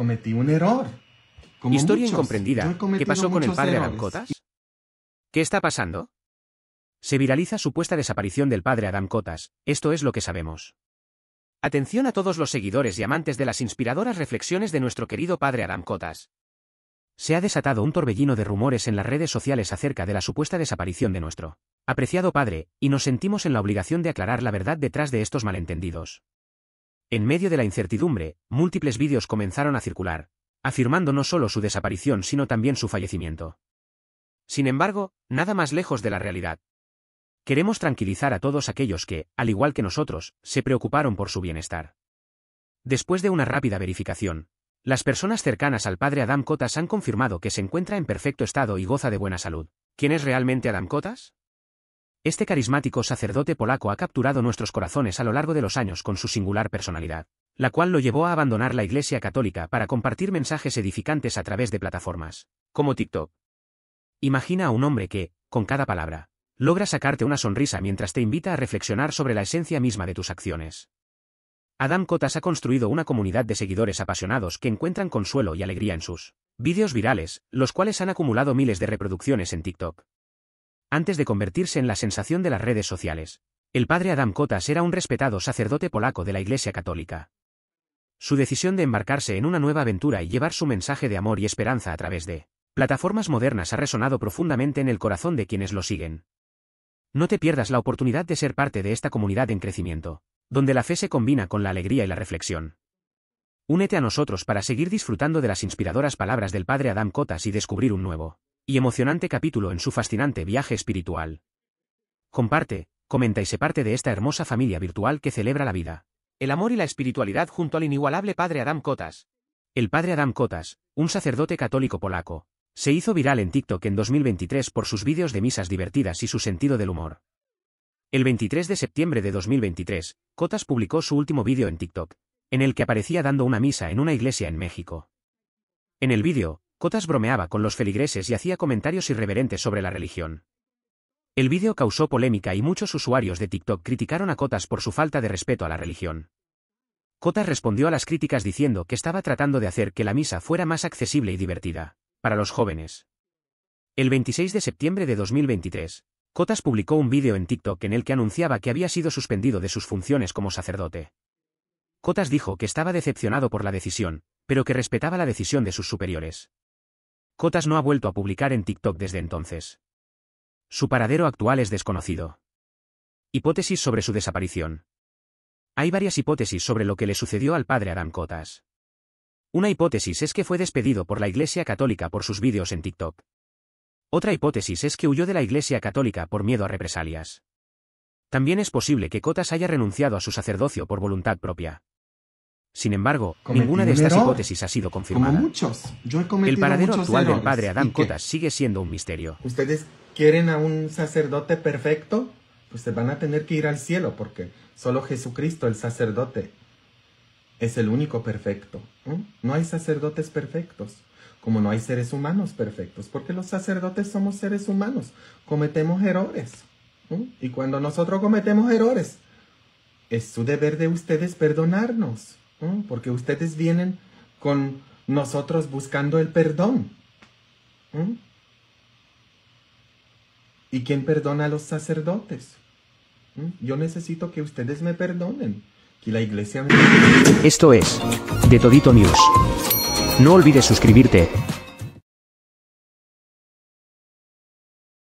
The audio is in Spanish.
Cometí un error. Historia incomprendida. ¿Qué pasó con el padre Adam Cotas? ¿Qué está pasando? Se viraliza supuesta desaparición del padre Adam Cotas, esto es lo que sabemos. Atención a todos los seguidores y amantes de las inspiradoras reflexiones de nuestro querido padre Adam Cotas. Se ha desatado un torbellino de rumores en las redes sociales acerca de la supuesta desaparición de nuestro apreciado padre, y nos sentimos en la obligación de aclarar la verdad detrás de estos malentendidos. En medio de la incertidumbre, múltiples vídeos comenzaron a circular, afirmando no solo su desaparición sino también su fallecimiento. Sin embargo, nada más lejos de la realidad. Queremos tranquilizar a todos aquellos que, al igual que nosotros, se preocuparon por su bienestar. Después de una rápida verificación, las personas cercanas al padre Adam Cotas han confirmado que se encuentra en perfecto estado y goza de buena salud. ¿Quién es realmente Adam Cotas? Este carismático sacerdote polaco ha capturado nuestros corazones a lo largo de los años con su singular personalidad, la cual lo llevó a abandonar la Iglesia Católica para compartir mensajes edificantes a través de plataformas, como TikTok. Imagina a un hombre que, con cada palabra, logra sacarte una sonrisa mientras te invita a reflexionar sobre la esencia misma de tus acciones. Adam Cotas ha construido una comunidad de seguidores apasionados que encuentran consuelo y alegría en sus vídeos virales, los cuales han acumulado miles de reproducciones en TikTok antes de convertirse en la sensación de las redes sociales. El padre Adam Kotas era un respetado sacerdote polaco de la Iglesia Católica. Su decisión de embarcarse en una nueva aventura y llevar su mensaje de amor y esperanza a través de plataformas modernas ha resonado profundamente en el corazón de quienes lo siguen. No te pierdas la oportunidad de ser parte de esta comunidad en crecimiento, donde la fe se combina con la alegría y la reflexión. Únete a nosotros para seguir disfrutando de las inspiradoras palabras del padre Adam Cotas y descubrir un nuevo y emocionante capítulo en su fascinante viaje espiritual. Comparte, comenta y se parte de esta hermosa familia virtual que celebra la vida, el amor y la espiritualidad junto al inigualable padre Adam Cotas. El padre Adam Cotas, un sacerdote católico polaco, se hizo viral en TikTok en 2023 por sus vídeos de misas divertidas y su sentido del humor. El 23 de septiembre de 2023, Cotas publicó su último vídeo en TikTok, en el que aparecía dando una misa en una iglesia en México. En el vídeo, Cotas bromeaba con los feligreses y hacía comentarios irreverentes sobre la religión. El vídeo causó polémica y muchos usuarios de TikTok criticaron a Cotas por su falta de respeto a la religión. Cotas respondió a las críticas diciendo que estaba tratando de hacer que la misa fuera más accesible y divertida, para los jóvenes. El 26 de septiembre de 2023, Cotas publicó un vídeo en TikTok en el que anunciaba que había sido suspendido de sus funciones como sacerdote. Cotas dijo que estaba decepcionado por la decisión, pero que respetaba la decisión de sus superiores. Cotas no ha vuelto a publicar en TikTok desde entonces. Su paradero actual es desconocido. Hipótesis sobre su desaparición. Hay varias hipótesis sobre lo que le sucedió al padre Adam Cotas. Una hipótesis es que fue despedido por la Iglesia Católica por sus vídeos en TikTok. Otra hipótesis es que huyó de la Iglesia Católica por miedo a represalias. También es posible que Cotas haya renunciado a su sacerdocio por voluntad propia. Sin embargo, ninguna de estas hipótesis ha sido confirmada. Como muchos. Yo he el paradero actual del padre Adán Cotas sigue siendo un misterio. ¿Ustedes quieren a un sacerdote perfecto? Pues se van a tener que ir al cielo porque solo Jesucristo, el sacerdote, es el único perfecto. No hay sacerdotes perfectos, como no hay seres humanos perfectos, porque los sacerdotes somos seres humanos, cometemos errores. Y cuando nosotros cometemos errores, es su deber de ustedes perdonarnos. Mm, porque ustedes vienen con nosotros buscando el perdón. Mm. ¿Y quién perdona a los sacerdotes? Mm, yo necesito que ustedes me perdonen, que la iglesia me... Esto es De Todito News. No olvides suscribirte,